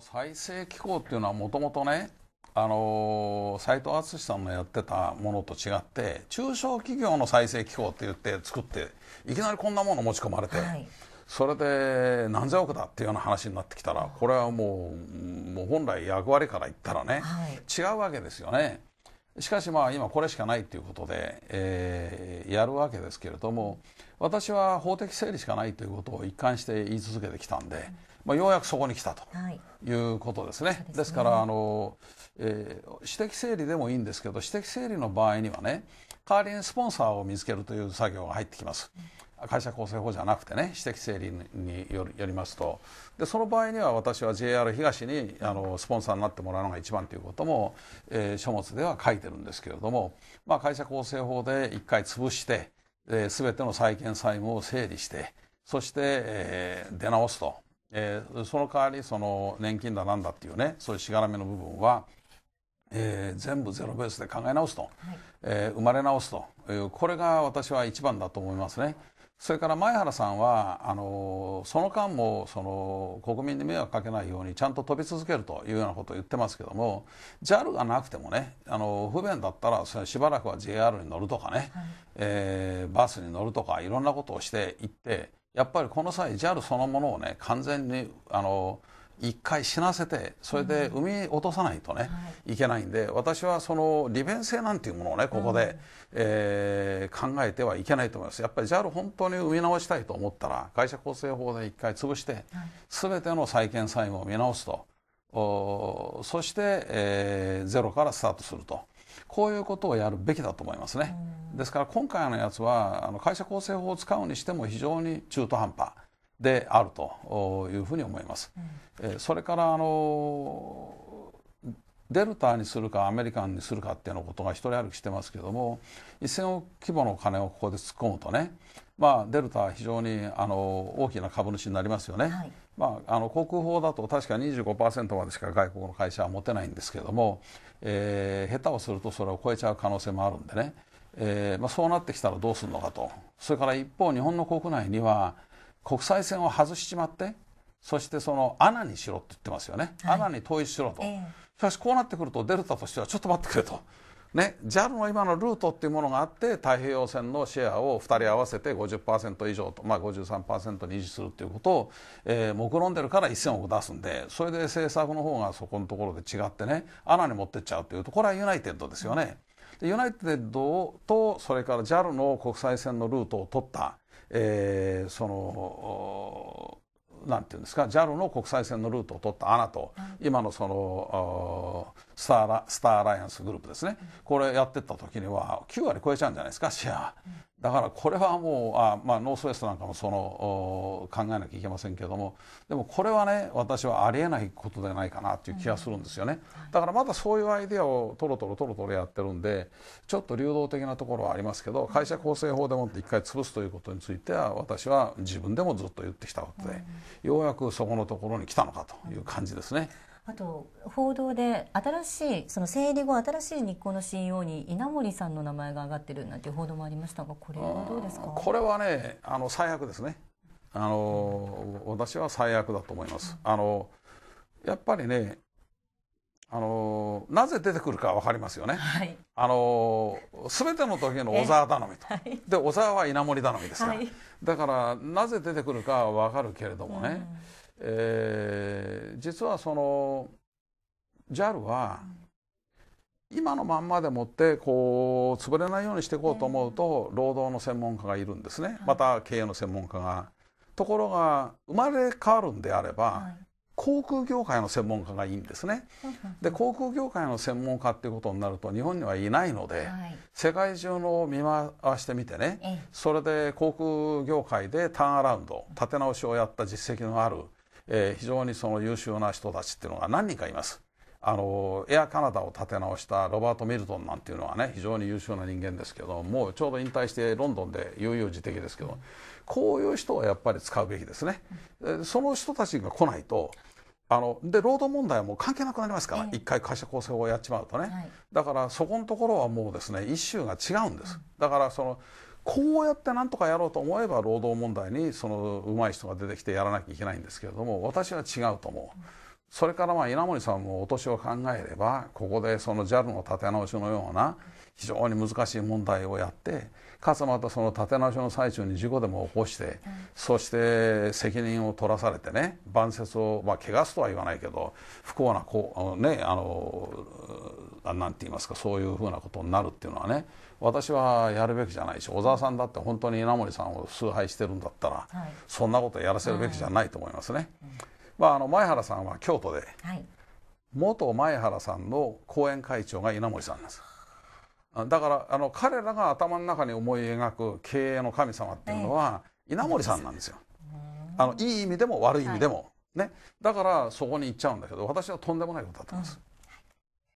再生機構っていうのはもともとねあの斎藤敦さんのやってたものと違って中小企業の再生機構って言って作っていきなりこんなもの持ち込まれて、はい、それで何千億だっていうような話になってきたらこれはもうもう本来役割から言ったらね、はい、違うわけですよね。しかしまあ今これしかないということで、えー、やるわけですけれども私は法的整理しかないということを一貫して言い続けてきたんで。うんまあ、ようやくそこに来たということですね。ですねですからあの、えー、私的整理でもいいんですけど私的整理の場合にはね代わりにスポンサーを見つけるという作業が入ってきます。会社構成法じゃなくてね私的整理によりますとでその場合には私は JR 東にあのスポンサーになってもらうのが一番ということも、えー、書物では書いてるんですけれども、まあ、会社構成法で一回潰して、えー、ての債権債務を整理してそして、えー、出直すとえー、その代わりその年金だなんだっていうねそういうしがらみの部分は、えー、全部ゼロベースで考え直すと、はい、えー、生まれ直すと、えうこれが私は一番だと思いますね。それから前原さんはあのその間もその国民に迷惑かけないようにちゃんと飛び続けるというようなことを言ってますけども JAL がなくてもねあの不便だったらしばらくは JR に乗るとかね、はい、えー、バスに乗るとかいろんなことをしていってやっぱりこの際 JAL そのものをね完全にあの一回死なせてそれで産み落とさないとね、い、けないんで私はその利便性なんていうものをねここで、うえ考えてはいけないと思いますやっぱり JAL 本当に産み直したいと思ったら会社構成法で一回潰して、すべての債権債務を見直すとおそして、えー、ゼロからスタートするとこういうことをやるべきだと思いますね。ですから今回のやつはあの会社構成法を使うにしても非常に中途半端であるというふうに思います。うん、それからあのデルタにするかアメリカンにするかっていうのことが一人歩きしてますけども1,000億規模の金をここで突っ込むとねまあ、デルタは非常にあの大きな株主になりますよね、はい、まあ、あの航空法だと確か25%までしか外国の会社は持てないんですけれども、えー、下手をするとそれを超えちゃう可能性もあるんでね、えーまあ、そうなってきたらどうするのかと、それから一方、日本の国内には国際線を外しちまって、そしてその穴にしろって言ってますよね、はい、穴に統一しろと、えー、しかしこうなってくると、デルタとしてはちょっと待ってくれと。ね、JAL の今のルートっていうものがあって太平洋線のシェアを2人合わせて50%以上と、まあ53、に維持するということを、えー、目論んでるから1000億出すんでそれで政策の方がそこのところで違ってね穴に持ってっちゃうというとこれはユナイテッドですよね。でユナイテッドとそれから JAL の国際線のルートを取った、えー、そのなんていうんですか JAL の国際線のルートを取ったアナと、今のそのスタースターアライアンスグループですね、これやってった時には9割超えちゃうんじゃないですかシェア。だからこれはもうあ、まあ、ノースウェストなんかもその考えなきゃいけませんけどもでもこれはね私はありえないことではないかなという気がするんですよね、うんはい、だからまだそういうアイデアをとろとろとろとろやってるんでちょっと流動的なところはありますけど会社構成法でもって一回潰すということについては私は自分でもずっと言ってきたことで、うん、ようやくそこのところに来たのかという感じですね。うんあと報道で新しいその整理後新しい日光の CEO に稲盛さんの名前が上がってるなんていう報道もありましたがこれはどうですかこれはねあの最悪ですねあの私は最悪だと思います、うん、あのやっぱりねあのなぜ出てくるか分かりますよね、はい、あの全ての時の小沢頼みと、はい、で小沢は稲盛頼みですから、はい、だからなぜ出てくるかは分かるけれどもね、うん、え実はその JAL は、今のまんまでもってこう潰れないようにしていこうと思うと、労働の専門家がいるんですね、また経営の専門家が。ところが生まれ変わるんであれば、航空業界の専門家がいいんですね。で航空業界の専門家っていうことになると日本にはいないので、はい、世界中のを見回してみてねそれで航空業界でターンアラウンド立て直しをやった実績のあるえー、非常にその優秀な人たちっていうのが何人かいます。あのエアカナダを立て直したロバート・ミルトンなんていうのはね非常に優秀な人間ですけどもうちょうど引退してロンドンで悠々自適ですけどこういう人はやっぱり使うべきですね。その人たちが来ないとあので労働問題はもう関係なくなりますから、え一回会社構成をやっちまうとね、はい、だからそこのところはもうですね一周が違うんです、だからそのこうやってなんとかやろうと思えば労働問題にそのうまい人が出てきてやらなきゃいけないんですけれども私は違うと思う。それからまあ稲森さんもお年を考えればここでその JAL の立て直しのような非常に難しい問題をやってかつまたその立て直しの最中に事故でも起こして、そして責任を取らされてね晩節をまあ汚すとは言わないけど不幸なこうねあのなんて言いますかそういうふうなことになるっていうのはね私はやるべきじゃないし小沢さんだって本当に稲森さんを崇拝してるんだったら、そんなことやらせるべきじゃないと思いますね。まあ、あの前原さんは京都で、はい、元前原さんの後援会長が稲森さんなんです。だからあの彼らが頭の中に思い描く経営の神様っていうのは、稲森さんなんですよ。あのいい意味でも悪い意味でも、はい、ね、だからそこに行っちゃうんだけど私はとんでもないことだったんです。